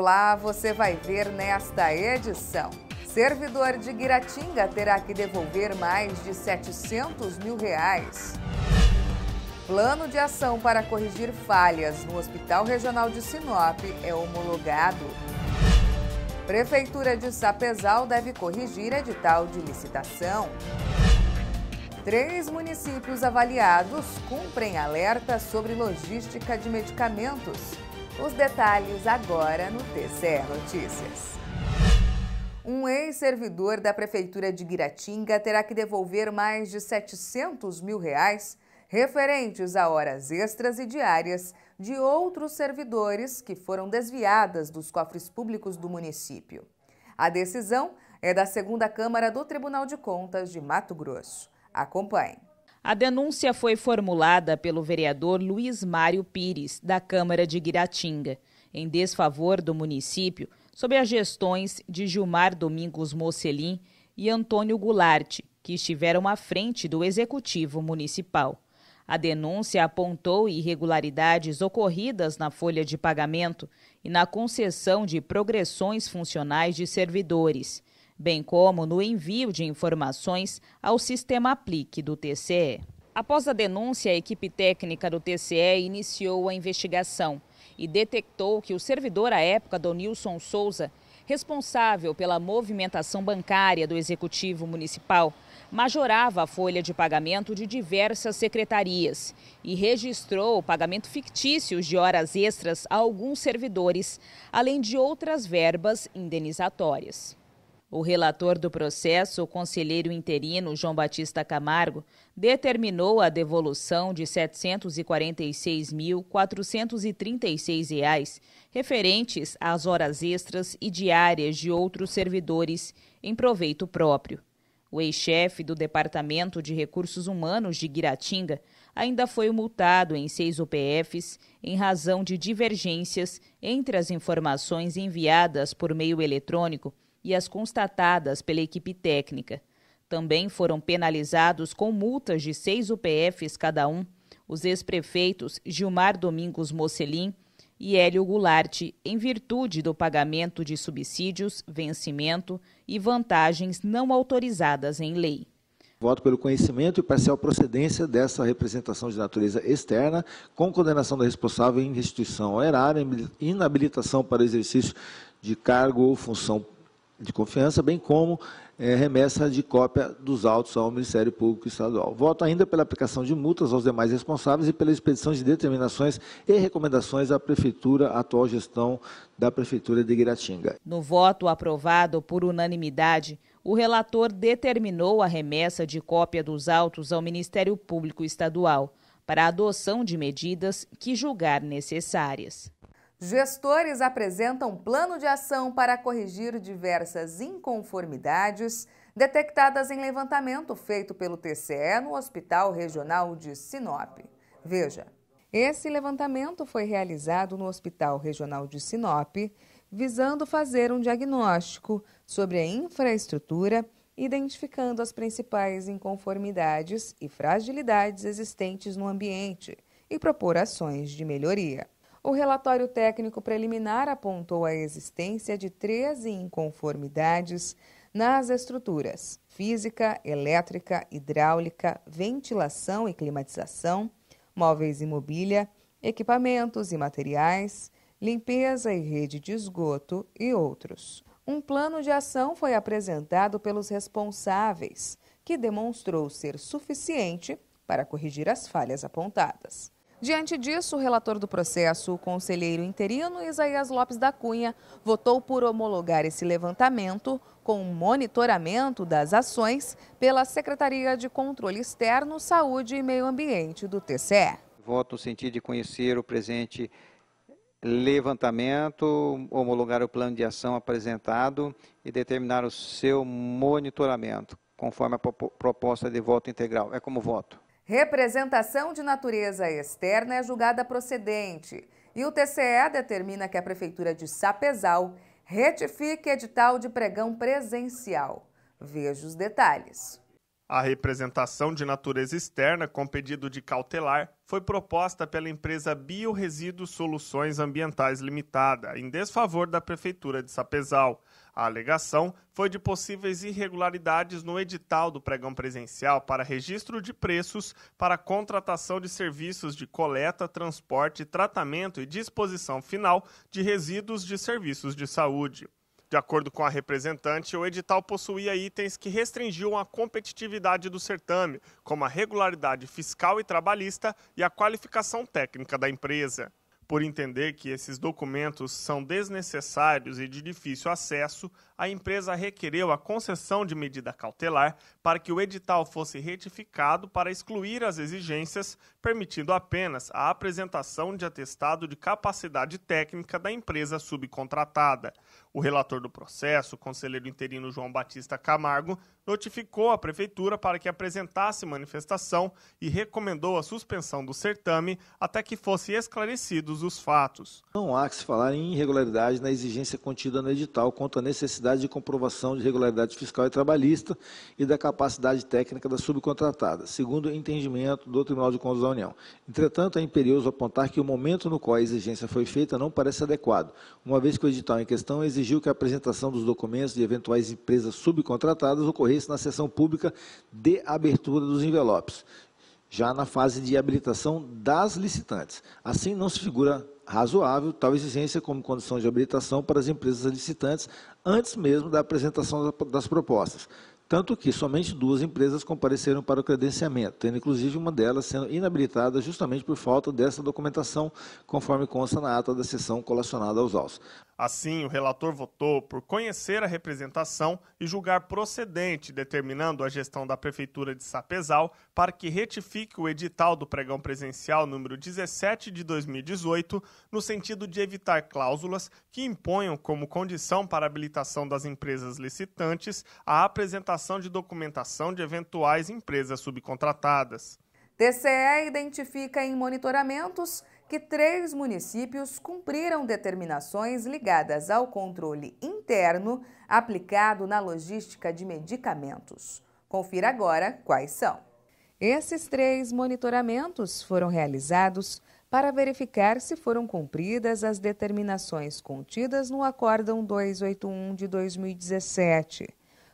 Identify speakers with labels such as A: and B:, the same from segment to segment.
A: Olá, você vai ver nesta edição. Servidor de Guiratinga terá que devolver mais de 700 mil reais. Plano de ação para corrigir falhas no Hospital Regional de Sinop é homologado. Prefeitura de Sapezal deve corrigir edital de licitação. Três municípios avaliados cumprem alerta sobre logística de medicamentos. Os detalhes agora no TCE Notícias. Um ex-servidor da Prefeitura de Guiratinga terá que devolver mais de 700 mil reais referentes a horas extras e diárias de outros servidores que foram desviadas dos cofres públicos do município. A decisão é da segunda Câmara do Tribunal de Contas de Mato Grosso. Acompanhe. A denúncia foi formulada pelo vereador Luiz Mário
B: Pires, da Câmara de Guiratinga, em desfavor do município, sob as gestões de Gilmar Domingos Mocelim e Antônio Goulart, que estiveram à frente do Executivo Municipal. A denúncia apontou irregularidades ocorridas na folha de pagamento e na concessão de progressões funcionais de servidores bem como no envio de informações ao sistema aplique do TCE. Após a denúncia, a equipe técnica do TCE iniciou a investigação e detectou que o servidor à época, Donilson Souza, responsável pela movimentação bancária do Executivo Municipal, majorava a folha de pagamento de diversas secretarias e registrou pagamento fictícios de horas extras a alguns servidores, além de outras verbas indenizatórias. O relator do processo, o conselheiro interino João Batista Camargo, determinou a devolução de R$ 746.436 referentes às horas extras e diárias de outros servidores em proveito próprio. O ex-chefe do Departamento de Recursos Humanos de Guiratinga ainda foi multado em seis UPFs em razão de divergências entre as informações enviadas por meio eletrônico e as constatadas pela equipe técnica. Também foram penalizados com multas de seis UPFs cada um os ex-prefeitos Gilmar Domingos Mocelim e Hélio Goulart, em virtude do pagamento de subsídios, vencimento e vantagens não autorizadas em lei.
C: Voto pelo conhecimento e parcial procedência dessa representação de natureza externa, com condenação da responsável em restituição ao erário, inabilitação para exercício de cargo ou função de confiança, bem como é, remessa de cópia dos autos ao Ministério Público Estadual. Voto ainda pela aplicação de multas aos demais responsáveis e pela expedição de determinações e recomendações à Prefeitura, atual gestão da Prefeitura de Guiratinga.
B: No voto aprovado por unanimidade, o relator determinou a remessa de cópia dos autos ao Ministério Público Estadual para a adoção de medidas que julgar
A: necessárias. Gestores apresentam plano de ação para corrigir diversas inconformidades detectadas em levantamento feito pelo TCE no Hospital Regional de Sinop. Veja, esse levantamento foi realizado no Hospital Regional de Sinop, visando fazer um diagnóstico sobre a infraestrutura, identificando as principais inconformidades e fragilidades existentes no ambiente e propor ações de melhoria. O relatório técnico preliminar apontou a existência de 13 inconformidades nas estruturas física, elétrica, hidráulica, ventilação e climatização, móveis e mobília, equipamentos e materiais, limpeza e rede de esgoto e outros. Um plano de ação foi apresentado pelos responsáveis, que demonstrou ser suficiente para corrigir as falhas apontadas. Diante disso, o relator do processo, o conselheiro interino Isaías Lopes da Cunha, votou por homologar esse levantamento com monitoramento das ações pela Secretaria de Controle Externo, Saúde e Meio Ambiente do TCE.
C: Voto no sentido de conhecer o presente levantamento, homologar o plano de ação apresentado e determinar o seu monitoramento, conforme a proposta de voto integral. É como voto.
A: Representação de natureza externa é julgada procedente e o TCE determina que a Prefeitura de Sapezal retifique edital de pregão presencial. Veja os detalhes.
D: A representação de natureza externa com pedido de cautelar foi proposta pela empresa Bioresíduos Soluções Ambientais Limitada, em desfavor da Prefeitura de Sapezal. A alegação foi de possíveis irregularidades no edital do pregão presencial para registro de preços para contratação de serviços de coleta, transporte, tratamento e disposição final de resíduos de serviços de saúde. De acordo com a representante, o edital possuía itens que restringiam a competitividade do certame, como a regularidade fiscal e trabalhista e a qualificação técnica da empresa por entender que esses documentos são desnecessários e de difícil acesso, a empresa requereu a concessão de medida cautelar para que o edital fosse retificado para excluir as exigências, permitindo apenas a apresentação de atestado de capacidade técnica da empresa subcontratada. O relator do processo, o conselheiro interino João Batista Camargo, notificou a prefeitura para que apresentasse manifestação e recomendou a suspensão do certame até que fossem esclarecidos os fatos.
C: Não há que se falar em irregularidade na exigência contida no edital quanto à necessidade de comprovação de regularidade fiscal e trabalhista e da capacidade técnica da subcontratada, segundo o entendimento do Tribunal de Contas da União. Entretanto, é imperioso apontar que o momento no qual a exigência foi feita não parece adequado, uma vez que o edital em questão exige exigiu que a apresentação dos documentos de eventuais empresas subcontratadas ocorresse na sessão pública de abertura dos envelopes, já na fase de habilitação das licitantes. Assim, não se figura razoável tal exigência como condição de habilitação para as empresas licitantes antes mesmo da apresentação das propostas. Tanto que somente duas empresas compareceram para o credenciamento, tendo inclusive uma delas sendo inabilitada justamente por falta dessa documentação, conforme consta na ata da sessão colacionada aos autos.
D: Assim, o relator votou por conhecer a representação e julgar procedente, determinando a gestão da Prefeitura de Sapezal para que retifique o edital do pregão presencial número 17 de 2018, no sentido de evitar cláusulas que imponham como condição para habilitação das empresas licitantes a apresentação de documentação de eventuais empresas subcontratadas.
A: TCE identifica em monitoramentos que três municípios cumpriram determinações ligadas ao controle interno aplicado na logística de medicamentos. Confira agora quais são. Esses três monitoramentos foram realizados para verificar se foram cumpridas as determinações contidas no Acórdão 281 de 2017,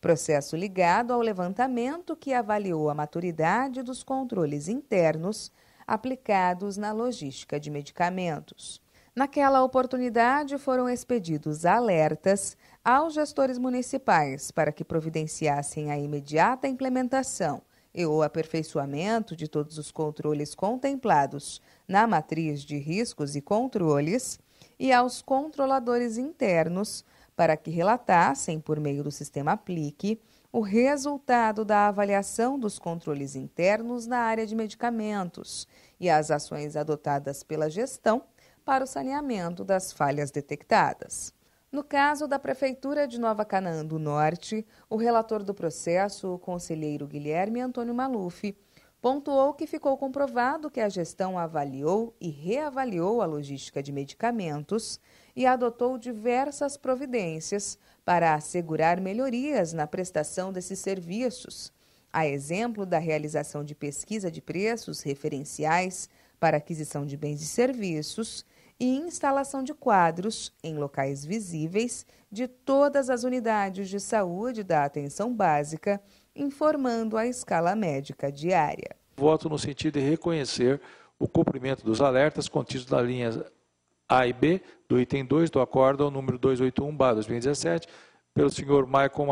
A: processo ligado ao levantamento que avaliou a maturidade dos controles internos aplicados na logística de medicamentos. Naquela oportunidade, foram expedidos alertas aos gestores municipais para que providenciassem a imediata implementação e o aperfeiçoamento de todos os controles contemplados na matriz de riscos e controles e aos controladores internos para que relatassem, por meio do sistema Aplique, o resultado da avaliação dos controles internos na área de medicamentos e as ações adotadas pela gestão para o saneamento das falhas detectadas. No caso da Prefeitura de Nova Canaã do Norte, o relator do processo, o conselheiro Guilherme Antônio Maluf, pontuou que ficou comprovado que a gestão avaliou e reavaliou a logística de medicamentos e adotou diversas providências para assegurar melhorias na prestação desses serviços, a exemplo da realização de pesquisa de preços referenciais para aquisição de bens e serviços e instalação de quadros em locais visíveis de todas as unidades de saúde da atenção básica informando a escala médica diária.
C: Voto no sentido de reconhecer o cumprimento dos alertas contidos na linha A e B do item 2 do acórdão número 281-2017, pelo senhor Maicon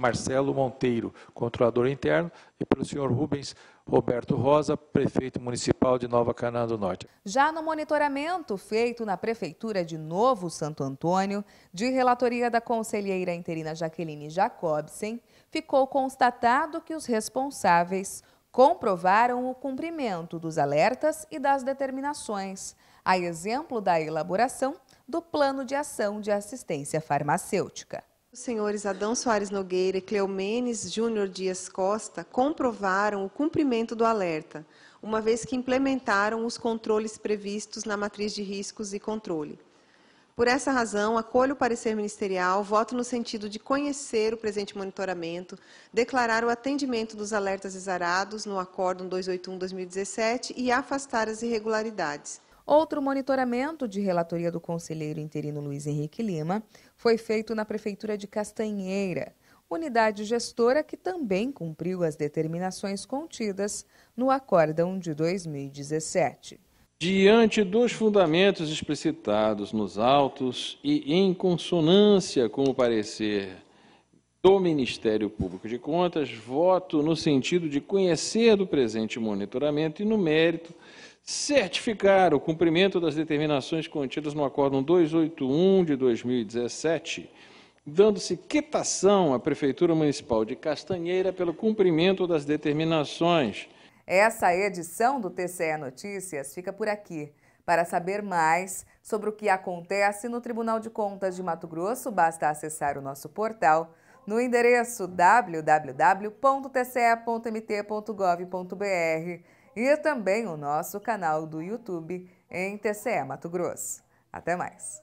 C: Marcelo Monteiro, controlador interno, e pelo senhor Rubens Roberto Rosa, prefeito municipal de Nova Canaã do Norte.
A: Já no monitoramento feito na Prefeitura de Novo Santo Antônio, de relatoria da conselheira interina Jaqueline Jacobsen, ficou constatado que os responsáveis comprovaram o cumprimento dos alertas e das determinações, a exemplo da elaboração do Plano de Ação de Assistência Farmacêutica. Os senhores Adão Soares Nogueira e Cleomenes Júnior Dias Costa comprovaram o cumprimento do alerta, uma vez que implementaram os controles previstos na matriz de riscos e controle. Por essa razão, acolho o parecer ministerial, voto no sentido de conhecer o presente monitoramento, declarar o atendimento dos alertas exarados no Acórdão 281-2017 e afastar as irregularidades. Outro monitoramento de relatoria do conselheiro interino Luiz Henrique Lima foi feito na Prefeitura de Castanheira, unidade gestora que também cumpriu as determinações contidas no Acórdão de 2017
D: diante dos fundamentos explicitados nos autos e em consonância com o parecer do Ministério Público de Contas, voto no sentido de conhecer do presente monitoramento e, no mérito, certificar o cumprimento das determinações contidas no Acórdão 281 de 2017, dando-se quitação à Prefeitura Municipal de Castanheira pelo cumprimento das determinações
A: essa edição do TCE Notícias fica por aqui. Para saber mais sobre o que acontece no Tribunal de Contas de Mato Grosso, basta acessar o nosso portal no endereço www.tce.mt.gov.br e também o nosso canal do YouTube em TCE Mato Grosso. Até mais!